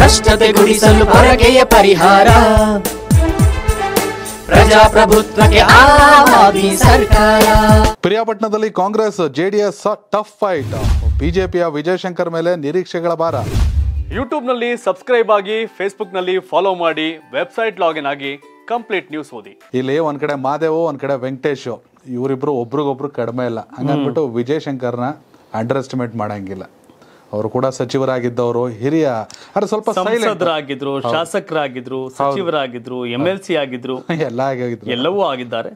ಭ್ರಷ್ಟತೆ ಗುಡಿಸಲು ಹೊರಗೆಯ ಪರಿಹಾರ ಪ್ರಜಾಪ್ರಭುತ್ವಕ್ಕೆ ಪ್ರಿಯಾಪಟ್ಟಣದಲ್ಲಿ ಕಾಂಗ್ರೆಸ್ ಜೆಡಿಎಸ್ ಟಫ್ ಫೈಟ್ ಬಿಜೆಪಿಯ ವಿಜಯಶಂಕರ್ ಮೇಲೆ ನಿರೀಕ್ಷೆಗಳ ಭಾರ ನಲ್ಲಿ ಸಬ್ಸ್ಕ್ರೈಬ್ ಆಗಿ ನಲ್ಲಿ ಫಾಲೋ ಮಾಡಿ ವೆಬ್ಸೈಟ್ ಲಾಗಿನ್ ಆಗಿ ಕಂಪ್ಲೀಟ್ ನ್ಯೂಸ್ ಓದಿ ಇಲ್ಲಿ ಒಂದ್ ಕಡೆ ಮಾದೇವ್ ಒಂದ್ ಕಡೆ ವೆಂಕಟೇಶ್ ಇವರಿಬ್ರು ಒಬ್ರಿಗೊಬ್ರು ಕಡಿಮೆ ಇಲ್ಲ ಹಂಗನ್ಬಿಟ್ಟು ವಿಜಯಶಂಕರ್ನ ಅಂಡರ್ ಎಸ್ಟಿಮೇಟ್ ಮಾಡಂಗಿಲ್ಲ ಅವರು ಕೂಡ ಸಚಿವರಾಗಿದ್ದವರು ಹಿರಿಯ ಅಂದ್ರೆ ಸ್ವಲ್ಪ ಸಂಸದರಾಗಿದ್ರು ಶಾಸಕರಾಗಿದ್ರು ಸಚಿವರಾಗಿದ್ರು ಎಂ ಎಲ್ ಸಿ ಆಗಿದ್ರು ಎಲ್ಲ ಆಗಿದ್ರು ಎಲ್ಲವೂ ಆಗಿದ್ದಾರೆ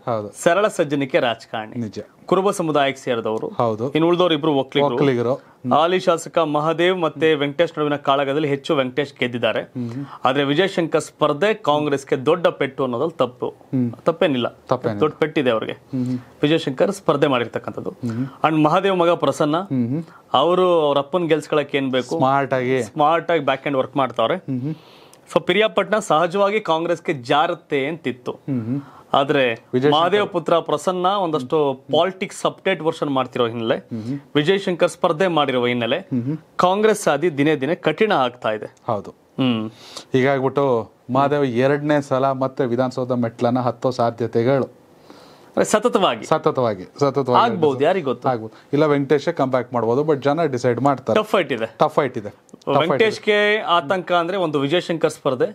ಸರಳ ಸಜ್ಜನಿಕೆ ರಾಜಕಾರಣಿ ನಿಜ ಕುರುಬ ಸಮುದಾಯಕ್ಕೆ ಸೇರಿದವರು ಹೌದು ಇನ್ನು ಉಳಿದವರು ಇಬ್ರು ಒಕ್ಕಲಿಗರು ಹಾಲಿ ಶಾಸಕ ಮಹಾದೇವ್ ಮತ್ತೆ ವೆಂಕಟೇಶ್ ನಡುವಿನ ಕಾಳಗದಲ್ಲಿ ಹೆಚ್ಚು ವೆಂಕಟೇಶ್ ಗೆದ್ದಿದ್ದಾರೆ ಆದ್ರೆ ವಿಜಯಶಂಕರ್ ಸ್ಪರ್ಧೆ ಕಾಂಗ್ರೆಸ್ಗೆ ದೊಡ್ಡ ಪೆಟ್ಟು ಅನ್ನೋದ್ರಲ್ಲಿ ತಪ್ಪು ತಪ್ಪೇನಿಲ್ಲ ದೊಡ್ಡ ಪೆಟ್ಟಿದೆ ಅವ್ರಿಗೆ ವಿಜಯಶಂಕರ್ ಸ್ಪರ್ಧೆ ಮಾಡಿರ್ತಕ್ಕಂಥದ್ದು ಅಂಡ್ ಮಹಾದೇವ್ ಮಗ ಪ್ರಸನ್ನ ಅವರು ಅವ್ರ ಅಪ್ಪನ ಗೆಲ್ಸ್ಕೊಳಕ್ಕೆ ಏನ್ ಬೇಕು ಸ್ಮಾರ್ಟ್ ಆಗಿ ಸ್ಮಾರ್ಟ್ ಆಗಿ ಬ್ಯಾಕ್ ಹ್ಯಾಂಡ್ ವರ್ಕ್ ಮಾಡ್ತಾವ್ರೆ ಸೊ ಪಿರಿಯಾಪಟ್ನ ಸಹಜವಾಗಿ ಕಾಂಗ್ರೆಸ್ಗೆ ಜಾರತ್ತೆ ಅಂತಿತ್ತು ಆದ್ರೆ ಮಹಾದೇವ ಪುತ್ರ ಪ್ರಸನ್ನ ಒಂದಷ್ಟು ಪಾಲಿಟಿಕ್ಸ್ ಅಪ್ಡೇಟ್ ವರ್ಷನ್ ಮಾಡ್ತಿರೋ ಹಿನ್ನೆಲೆ ವಿಜಯ್ ಶಂಕರ್ ಸ್ಪರ್ಧೆ ಮಾಡಿರುವ ಹಿನ್ನೆಲೆ ಕಾಂಗ್ರೆಸ್ ಸಾಧಿ ದಿನೇ ದಿನೇ ಕಠಿಣ ಆಗ್ತಾ ಇದೆ ಹೌದು ಹ್ಮ್ ಹೀಗಾಗ್ಬಿಟ್ಟು ಮಹಾದೇವ್ ಎರಡನೇ ಸಲ ಮತ್ತೆ ವಿಧಾನಸೌಧ ಮೆಟ್ಲನ್ನ ಹತ್ತೋ ಸಾಧ್ಯತೆಗಳು ಸತತವಾಗಿ ಸತತವಾಗಿ ಸತತವಾಗಿ ಆಗ್ಬಹುದು ಯಾರಿಗೆ ಗೊತ್ತು ಇಲ್ಲ ವೆಂಕಟೇಶ ಕಂಬ್ಯಾಕ್ ಮಾಡ್ಬೋದು ಬಟ್ ಜನ ಡಿಸೈಡ್ ಮಾಡ್ತಾರೆ ಟಫ್ ಫೈಟ್ ಇದೆ ಟಫ್ ಫೈಟ್ ಇದೆ ವೆಂಕಟೇಶ್ಗೆ ಆತಂಕ ಅಂದ್ರೆ ಒಂದು ವಿಜಯಶಂಕರ್ ಸ್ಪರ್ಧೆ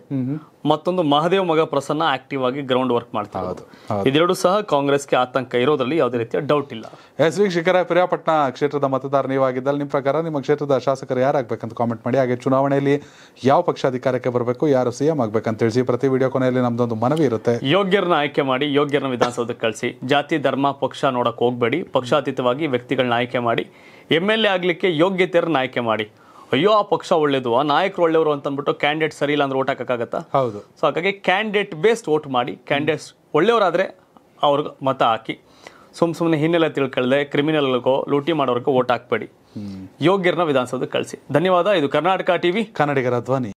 ಮತ್ತೊಂದು ಮಹದೇವ್ ಮಗ ಪ್ರಸನ್ನ ಆಕ್ಟಿವ್ ಆಗಿ ಗ್ರೌಂಡ್ ವರ್ಕ್ ಮಾಡ್ತಾ ಇರೋದು ಇದೆರಡು ಸಹ ಕಾಂಗ್ರೆಸ್ಗೆ ಆತಂಕ ಇರೋದ್ರಲ್ಲಿ ಯಾವುದೇ ರೀತಿಯ ಡೌಟ್ ಇಲ್ಲ ಎಸ್ ವಿ ಶಿಖರ ಪ್ರಿಯಾಪಟ್ಟಣ ಕ್ಷೇತ್ರದ ಮತದಾರ ನೀವಾಗಿದ್ದಲ್ಲಿ ನಿಮ್ಮ ಪ್ರಕಾರ ನಿಮ್ಮ ಕ್ಷೇತ್ರದ ಶಾಸಕರು ಯಾರಾಗಬೇಕಂತ ಕಾಮೆಂಟ್ ಮಾಡಿ ಹಾಗೆ ಚುನಾವಣೆಯಲ್ಲಿ ಯಾವ ಪಕ್ಷ ಅಧಿಕಾರಕ್ಕೆ ಬರಬೇಕು ಯಾರು ಸಿಎಂ ಆಗ್ಬೇಕಂತ ತಿಳಿಸಿ ಪ್ರತಿ ವಿಡಿಯೋ ಕೊನೆಯಲ್ಲಿ ನಮ್ದೊಂದು ಮನವಿ ಇರುತ್ತೆ ಯೋಗ್ಯರನ್ನ ಆಯ್ಕೆ ಮಾಡಿ ಯೋಗ್ಯರನ್ನ ವಿಧಾನಸೌಧಕ್ಕೆ ಕಳಿಸಿ ಜಾತಿ ಧರ್ಮ ಪಕ್ಷ ನೋಡಕ್ ಹೋಗ್ಬೇಡಿ ಪಕ್ಷಾತೀತವಾಗಿ ವ್ಯಕ್ತಿಗಳನ್ನ ಆಯ್ಕೆ ಮಾಡಿ ಎಂ ಎಲ್ ಎ ಆಗ್ಲಿಕ್ಕೆ ಯೋಗ್ಯತೆಯರನ್ನ ಆಯ್ಕೆ ಮಾಡಿ ಅಯ್ಯೋ ಆ ಪಕ್ಷ ಒಳ್ಳೇದು ಆ ನಾಯಕರು ಒಳ್ಳೆಯವರು ಅಂತ ಅಂದ್ಬಿಟ್ಟು ಕ್ಯಾಂಡಿಡೇಟ್ ಸರಿ ಇಲ್ಲ ಅಂದ್ರೆ ಓಟ್ ಹಾಕಕ್ಕಾಗತ್ತಾ ಹೌದು ಸೊ ಹಾಗಾಗಿ ಕ್ಯಾಂಡಿಡೇಟ್ ಬೇಸ್ಡ್ ಓಟ್ ಮಾಡಿ ಕ್ಯಾಂಡಿಡೇಟ್ಸ್ ಒಳ್ಳೆಯವರಾದರೆ ಅವ್ರಿಗೆ ಮತ ಹಾಕಿ ಸುಮ್ ಸುಮ್ಮನೆ ಹಿನ್ನೆಲೆ ತಿಳ್ಕೊಳ್ಳದೆ ಕ್ರಿಮಿನಲ್ಗೋ ಲೂಟಿ ಮಾಡೋರ್ಗೂ ಓಟ್ ಹಾಕಬೇಡಿ ಯೋಗ್ಯರನ್ನ ವಿಧಾನಸೌಧಕ್ಕೆ ಕಳಿಸಿ ಧನ್ಯವಾದ ಇದು ಕರ್ನಾಟಕ ಟಿವಿ ಕನ್ನಡಿಗರ ಧ್ವನಿ